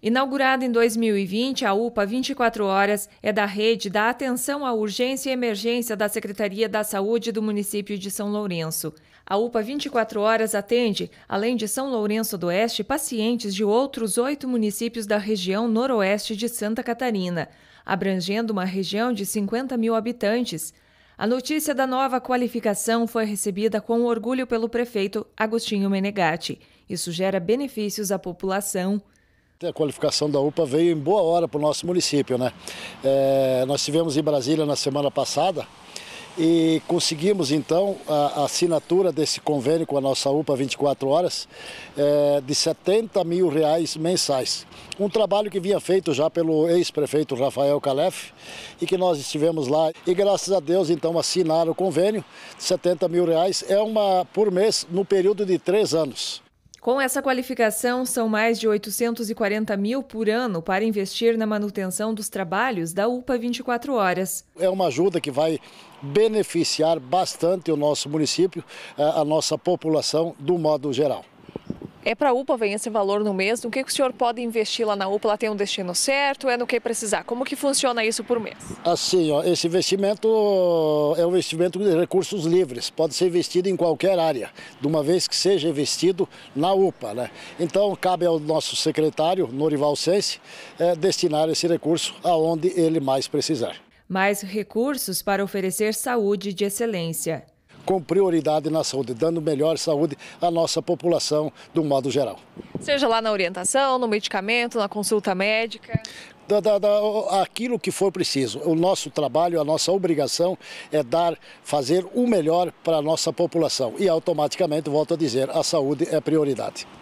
Inaugurada em 2020, a UPA 24 Horas é da rede da Atenção à Urgência e Emergência da Secretaria da Saúde do município de São Lourenço. A UPA 24 Horas atende, além de São Lourenço do Oeste, pacientes de outros oito municípios da região noroeste de Santa Catarina, abrangendo uma região de 50 mil habitantes. A notícia da nova qualificação foi recebida com orgulho pelo prefeito Agostinho Menegatti. Isso gera benefícios à população. A qualificação da UPA veio em boa hora para o nosso município. Né? É, nós estivemos em Brasília na semana passada e conseguimos então a, assinatura desse convênio com a nossa UPA 24 horas é, de 70 mil reais mensais. Um trabalho que vinha feito já pelo ex-prefeito Rafael Calef e que nós estivemos lá e graças a Deus então assinaram o convênio de 70 mil reais é uma por mês no período de três anos. Com essa qualificação, são mais de 840 mil por ano para investir na manutenção dos trabalhos da UPA 24 Horas. É uma ajuda que vai beneficiar bastante o nosso município, eh, a nossa população, do modo geral. É para a UPA vem esse valor no mês? O que, que o senhor pode investir lá na UPA? Ela tem um destino certo? É no que precisar? Como que funciona isso por mês? Assim, ó, esse investimento é um investimento de recursos livres. Pode ser investido em qualquer área, de uma vez que seja investido na UPA. Né? Então, cabe ao nosso secretário, Norival Sense, é, destinar esse recurso aonde ele mais precisar. Mais recursos para oferecer saúde de excelência com prioridade na saúde, dando melhor saúde à nossa população de um modo geral. Seja lá na orientação, no medicamento, na consulta médica. Da, da, da, aquilo que for preciso. O nosso trabalho, a nossa obrigação é dar, fazer o melhor para a nossa população. E automaticamente, volto a dizer, a saúde é prioridade.